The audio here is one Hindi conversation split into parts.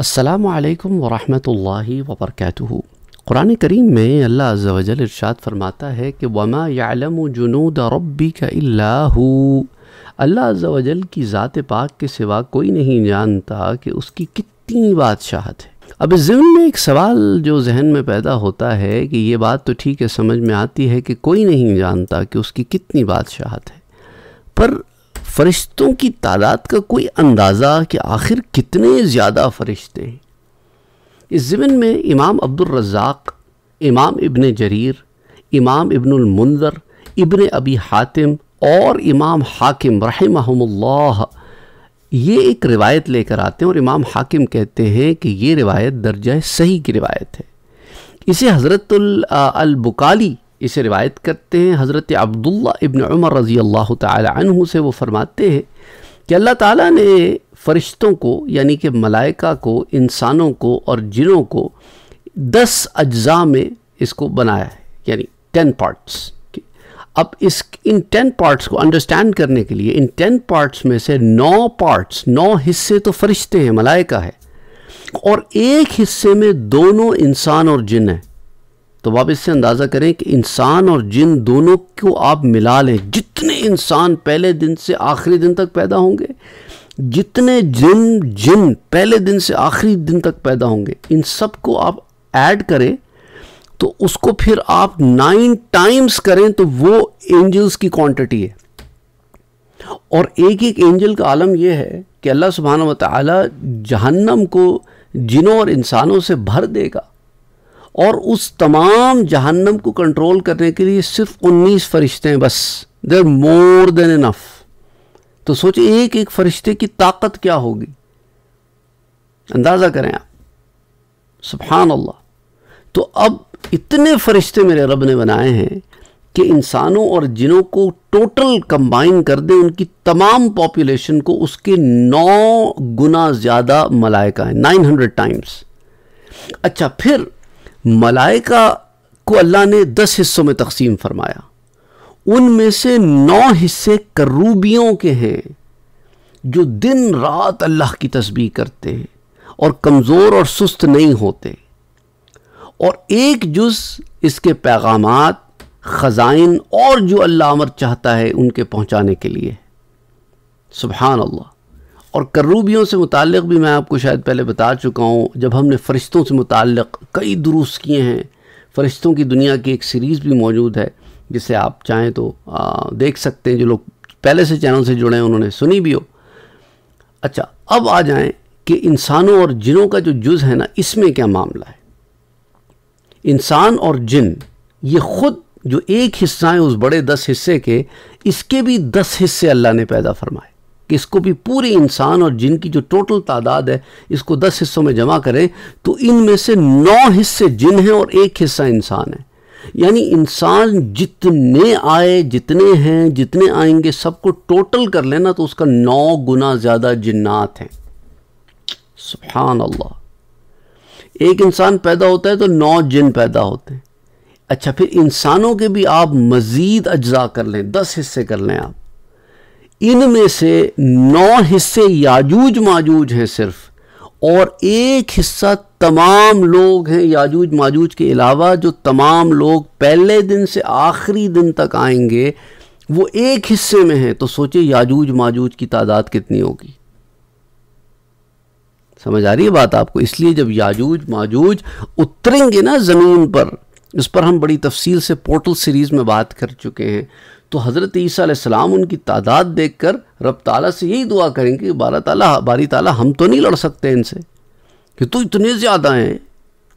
असलकम वरहमल वबरक क़ुरान करीम में अल्लाह वजल इरशाद फरमाता है कि वमा यालम जुनूद रब्बी का अल्लाह की ज़ात पाक के सिवा कोई नहीं जानता कि उसकी कितनी बादशाहत है अब इस जमन में एक सवाल जो जहन में पैदा होता है कि ये बात तो ठीक है समझ में आती है कि कोई नहीं जानता कि उसकी कितनी बादशाहत है पर फरिश्तों की तादाद का कोई अंदाज़ा कि आखिर कितने ज़्यादा फरिश्ते हैं इस ज़मन में इमाम अब्दुलरज़ाक इमाम इबन जरीर इमाम इबनमंदर इबन अबी हातिम और इमाम हाकिम रहमल्ला ये एक रिवायत लेकर आते हैं और इमाम हाकिम कहते हैं कि ये रिवायत दर्जा सही की रिवायत है इसे हज़रत अलबुकाली इसे रिवायत करते हैं हज़रत अब्दुल्ला इबन उमर रज़ी अल्लाह तु से वो फरमाते हैं कि अल्लाह ताला ने फ़रिश्तों को यानी कि मलाइका को इंसानों को और जिनों को दस अज्जा में इसको बनाया है यानी टेन पार्ट्स अब इस इन टेन पार्ट्स को अंडरस्टैंड करने के लिए इन टेन पार्ट्स में से नौ पार्ट्स नौ हिस्से तो फरिश्ते हैं मलाइका है और एक हिस्से में दोनों इंसान और जिन हैं तो आप इससे अंदाज़ा करें कि इंसान और जिन दोनों को आप मिला लें जितने इंसान पहले दिन से आखिरी दिन तक पैदा होंगे जितने जिन जिन पहले दिन से आखिरी दिन तक पैदा होंगे इन सब को आप ऐड करें तो उसको फिर आप नाइन टाइम्स करें तो वो एंजल्स की क्वांटिटी है और एक एक एंजल का आलम यह है कि अल्लाह सुबहाना तहन्नम को जिनों और इंसानों से भर देगा और उस तमाम जहन्नम को कंट्रोल करने के लिए सिर्फ उन्नीस फरिश्ते हैं बस देर मोर देन इनफ तो सोचिए एक एक फरिश्ते की ताकत क्या होगी अंदाज़ा करें आप सुबहान अल्लाह तो अब इतने फरिश्ते मेरे रब ने बनाए हैं कि इंसानों और जिनों को टोटल कंबाइन कर दें उनकी तमाम पॉपुलेशन को उसके नौ गुना ज़्यादा मलायका है नाइन हंड्रेड टाइम्स अच्छा फिर मलाइका को अल्लाह ने दस हिस्सों में तकसीम फरमाया उनमें से नौ हिस्से करूबियों के हैं जो दिन रात अल्लाह की तस्बीह करते हैं और कमज़ोर और सुस्त नहीं होते और एक जुज इसके पैगाम ख़जाइन और जो अल्लाह अमर चाहता है उनके पहुंचाने के लिए सुबहान अल्लाह और करूबियों से मुतक़ भी मैं आपको शायद पहले बता चुका हूँ जब हमने फ़रिश्तों से मुतक़ कई दुरुस्त किए हैं फ़रिश्तों की दुनिया की एक सीरीज़ भी मौजूद है जिसे आप चाहें तो आ, देख सकते हैं जो लोग पहले से चैनल से जुड़े हैं उन्होंने सुनी भी हो अच्छा अब आ जाएं कि इंसानों और जिनों का जो जुज़ है ना इसमें क्या मामला है इंसान और जिन ये खुद जो एक हिस्सा है उस बड़े दस हिस्से के इसके भी दस हिस्से अल्लाह ने पैदा फरमाए कि इसको भी पूरे इंसान और जिन की जो टोटल तादाद है इसको दस हिस्सों में जमा करें तो इनमें से नौ हिस्से जिन हैं और एक हिस्सा इंसान है यानी इंसान जितने आए जितने हैं जितने आएंगे सबको टोटल कर लेना तो उसका नौ गुना ज़्यादा जिन्नात हैं सुबहान अल्लाह एक इंसान पैदा होता है तो नौ जिन पैदा होते हैं अच्छा फिर इंसानों के भी आप मज़ीद अज्जा कर लें दस हिस्से कर लें आप इनमें से नौ हिस्से याजूज माजूज हैं सिर्फ और एक हिस्सा तमाम लोग हैं याजूज माजूज के अलावा जो तमाम लोग पहले दिन से आखिरी दिन तक आएंगे वो एक हिस्से में हैं तो सोचिए याजूज माजूज की तादाद कितनी होगी समझ आ रही है बात आपको इसलिए जब याजूज माजूज उतरेंगे ना ज़मीन पर इस पर हम बड़ी तफसील से पोर्टल सीरीज़ में बात कर चुके हैं तो हज़रत ईसीम उनकी तादाद देख कर रब तला से यही दुआ करेंगे कि बारा ताली बारी ताली हम तो नहीं लड़ सकते इनसे कि तो इतने ज़्यादा हैं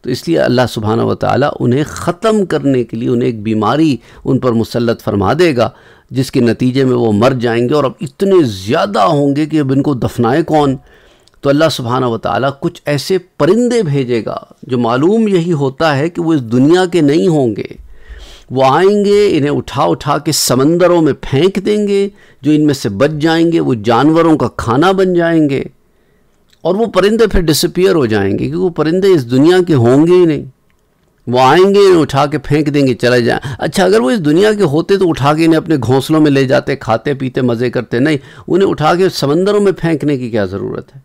तो इसलिए अल्लाह सुबहाना व ताली उन्हें ख़त्म करने के लिए उन्हें एक बीमारी उन पर मुसलत फरमा देगा जिसके नतीजे में वो मर जाएंगे और अब इतने ज़्यादा होंगे कि अब इनको दफनाए कौन तो अल्लाह सुबहाना वाली कुछ ऐसे परिंदे भेजेगा जो मालूम यही होता है कि वो इस दुनिया के नहीं होंगे वो आएंगे इन्हें उठा उठा के समंदरों में फेंक देंगे जो इनमें से बच जाएंगे वो जानवरों का खाना बन जाएंगे और वो परिंदे फिर डिसपियर हो जाएंगे क्योंकि वो परिंदे इस दुनिया के होंगे ही नहीं वो आएंगे इन्हें उठा के फेंक देंगे चले जाएं अच्छा अगर वो इस दुनिया के होते तो उठा के इन्हें अपने घोंसलों में ले जाते खाते पीते मज़े करते नहीं उन्हें उठा के समंदरों में फेंकने की क्या ज़रूरत है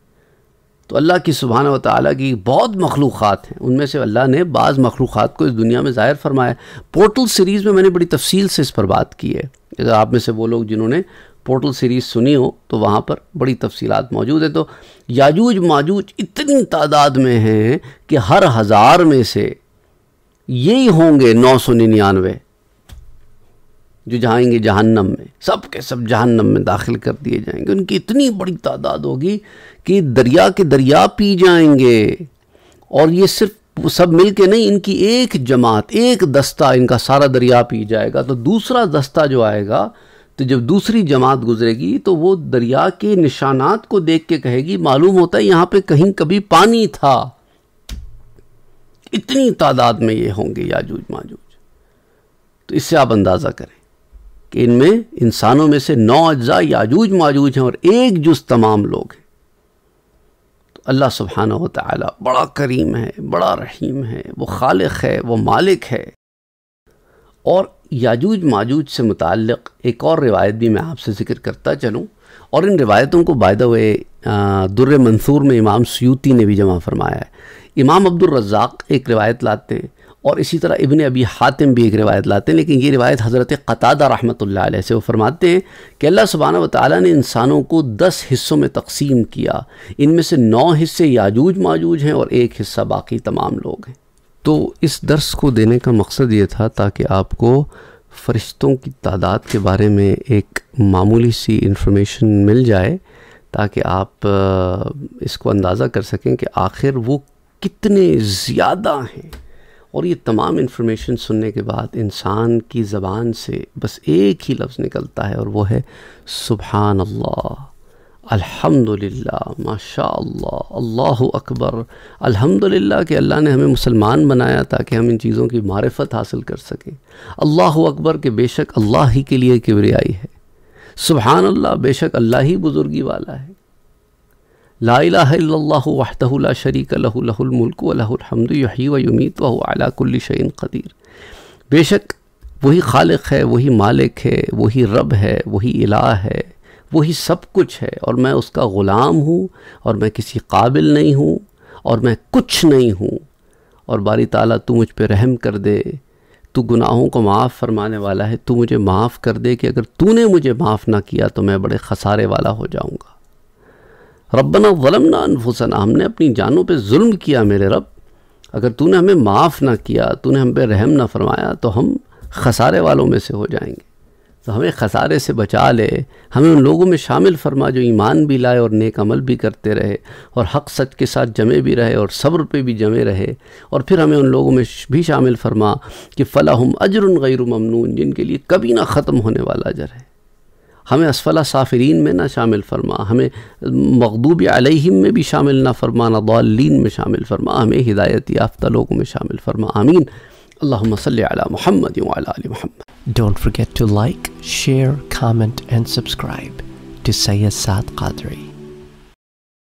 तो अल्लाह की सुबहाना व ताली की बहुत मखलूक़ हैं उनमें से अल्लाह ने बाज़ मखलूक़ को इस दुनिया में ज़ाहिर फरमाया पोर्टल सीरीज़ में मैंने बड़ी तफसील से इस पर बात की है अगर आप में से वो लोग जिन्होंने पोर्टल सीरीज़ सुनी हो तो वहाँ पर बड़ी तफसीलात मौजूद है तो याजूज माजूज इतनी तादाद में हैं कि हर हज़ार में से यही होंगे नौ सौ निन्यानवे जो जाएंगे जहन्नम में सब के सब जहन्नम में दाखिल कर दिए जाएंगे उनकी इतनी बड़ी तादाद होगी कि दरिया के दरिया पी जाएंगे और ये सिर्फ सब मिल के नहीं इनकी एक जमात एक दस्ता इनका सारा दरिया पी जाएगा तो दूसरा दस्ता जो आएगा तो जब दूसरी जमात गुजरेगी तो वो दरिया के निशानात को देख के कहेगी मालूम होता है यहाँ पे कहीं कभी पानी था इतनी तादाद में ये होंगे याजूज माजूज तो इससे आप अंदाज़ा करें कि इनमें इंसानों में से नौ अज्जा याजूज माजूज हैं और एक जुज तमाम लोग हैं तो अल्लाह सुबहाना व बड़ा करीम है बड़ा रहीम है वो खालिक है वो मालिक है और याजूज माजूज से मुतक़ एक और रिवायत भी मैं आपसे ज़िक्र करता चलूँ और इन रिवायतों को बाय द वे दुर्र मंसूर में इमाम सयूती ने भी जमा फरमाया है इमाम अब्दुलरजाक एक रिवायत लाते हैं और इसी तरह इबन अबी हातिम भी एक रिवायत लाते हैं लेकिन ये रिवायत हज़रत कतादा रहमत ला से वो फरमाते हैं कि अल्लाह सुबहाना वाली ने इंसानों को दस हिस्सों में तकसीम किया इनमें से नौ हिस्से याजूज माजूज हैं और एक हिस्सा बाकी तमाम लोग हैं तो इस दर्स को देने का मकसद ये था ताकि आपको फ़रिश्तों की तादाद के बारे में एक मामूली सी इन्फॉर्मेशन मिल जाए ताकि आप इसको अंदाज़ा कर सकें कि आखिर वो कितने ज़्यादा हैं और ये तमाम इन्फॉर्मेशन सुनने के बाद इंसान की ज़बान से बस एक ही लफ्ज़ निकलता है और वो है सुबहान अल्लाह अल्हम्दुलिल्लाह माशा अल्लाह अकबर अल्हम्दुलिल्लाह कि अल्लाह ने हमें मुसलमान बनाया ताकि हम इन चीज़ों की मारफत हासिल कर सकें अल्लाह अकबर के बेशक अल्लाह ही के लिए किबरियाई है सुबहान अल्लाह बेशक अल्लाह ही बुज़ुर्गी वाला है ला शरीक लहुलमल्क वलहमद यही वमीत कदीर बेशक वही खालिक है वही मालिक है वही रब है वही इला है वही सब कुछ है और मैं उसका ग़ुलाम हूँ और मैं किसी काबिल नहीं हूँ और मैं कुछ नहीं हूँ और बारी ताला तू मुझ पर रहम कर दे तू गुनाहों को माफ़ फरमाने वाला है तू मुझे माफ़ कर दे कि अगर तूने मुझे माफ़ ना किया तो मैं बड़े खसारे वाला हो जाऊँगा रब्बना ना अनफुसना हमने अपनी जानों पे जुल्म किया मेरे रब अगर तूने हमें माफ़ ना किया तूने हम पे रहम ना फरमाया तो हम खसारे वालों में से हो जाएंगे तो हमें खसारे से बचा ले हमें उन लोगों में शामिल फरमा जो ईमान भी लाए और नेक अमल भी करते रहे और हक सच के साथ जमे भी रहे और सब्र पे भी जमे रहे और फिर हमें उन लोगों में भी शामिल फरमा कि फ़लाहम अजर गैर ममनून जिनके लिए कभी ना ख़त्म होने वाला अजर है ہمیں اسفل سافرین میں نہ شامل فرما ہمیں مغضوب علیہم میں بھی شامل نہ فرما نہ ضالین میں شامل فرما ہمیں ہدایت یافتہ لوگوں میں شامل فرما آمین اللهم صل على محمد وعلى ال محمد Don't forget to like, share, comment and subscribe to Sayyid Saad Qadri